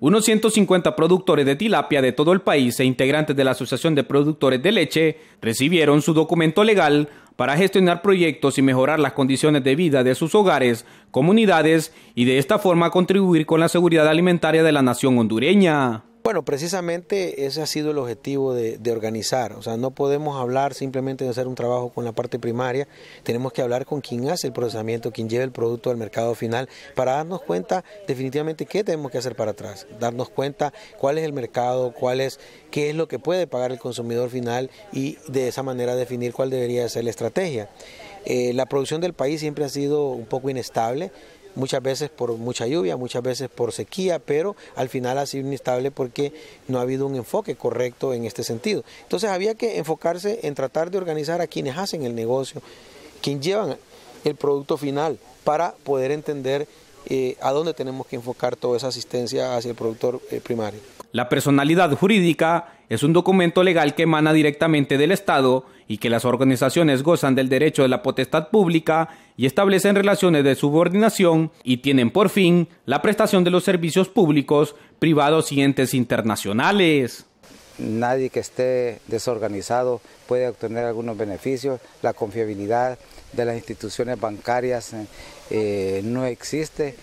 Unos 150 productores de tilapia de todo el país e integrantes de la Asociación de Productores de Leche recibieron su documento legal para gestionar proyectos y mejorar las condiciones de vida de sus hogares, comunidades y de esta forma contribuir con la seguridad alimentaria de la nación hondureña. Bueno, precisamente ese ha sido el objetivo de, organizar. O sea, no podemos hablar simplemente de hacer un trabajo con la parte primaria. Tenemos que hablar con quien hace el procesamiento, quien lleva el producto al mercado final, para darnos cuenta definitivamente qué tenemos que hacer para atrás. Darnos cuenta cuál es el mercado, cuál es, qué es lo que puede pagar el consumidor final y de esa manera definir cuál debería ser la estrategia. Eh, la producción del país siempre ha sido un poco inestable muchas veces por mucha lluvia, muchas veces por sequía, pero al final ha sido inestable porque no ha habido un enfoque correcto en este sentido. Entonces había que enfocarse en tratar de organizar a quienes hacen el negocio, quienes llevan el producto final para poder entender eh, a dónde tenemos que enfocar toda esa asistencia hacia el productor eh, primario. La personalidad jurídica es un documento legal que emana directamente del Estado y que las organizaciones gozan del derecho de la potestad pública y establecen relaciones de subordinación y tienen por fin la prestación de los servicios públicos, privados y entes internacionales nadie que esté desorganizado puede obtener algunos beneficios. La confiabilidad de las instituciones bancarias eh, no existe,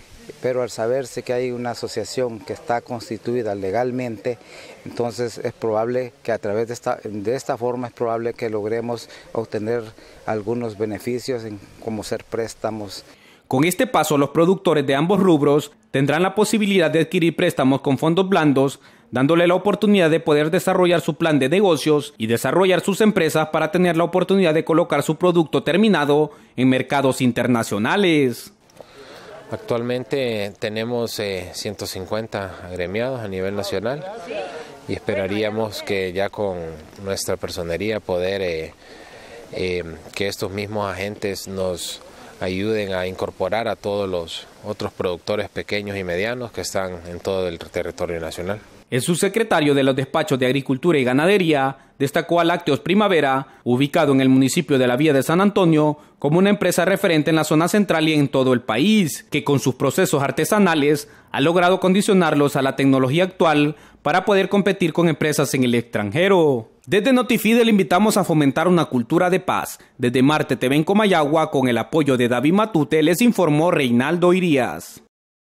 pero al saberse que hay una asociación que está constituida legalmente, entonces es probable que a través de esta, de esta forma es probable que logremos obtener algunos beneficios como ser préstamos. Con este paso, los productores de ambos rubros tendrán la posibilidad de adquirir préstamos con fondos blandos, dándole la oportunidad de poder desarrollar su plan de negocios y desarrollar sus empresas para tener la oportunidad de colocar su producto terminado en mercados internacionales. Actualmente tenemos 150 eh, agremiados a nivel nacional y esperaríamos que ya con nuestra personería poder eh, eh, que estos mismos agentes nos ayuden a incorporar a todos los otros productores pequeños y medianos que están en todo el territorio nacional. El subsecretario de los despachos de Agricultura y Ganadería destacó a Lácteos Primavera, ubicado en el municipio de la Vía de San Antonio, como una empresa referente en la zona central y en todo el país, que con sus procesos artesanales ha logrado condicionarlos a la tecnología actual para poder competir con empresas en el extranjero. Desde Notifide le invitamos a fomentar una cultura de paz. Desde Marte TV en Comayagua, con el apoyo de David Matute, les informó Reinaldo Irías.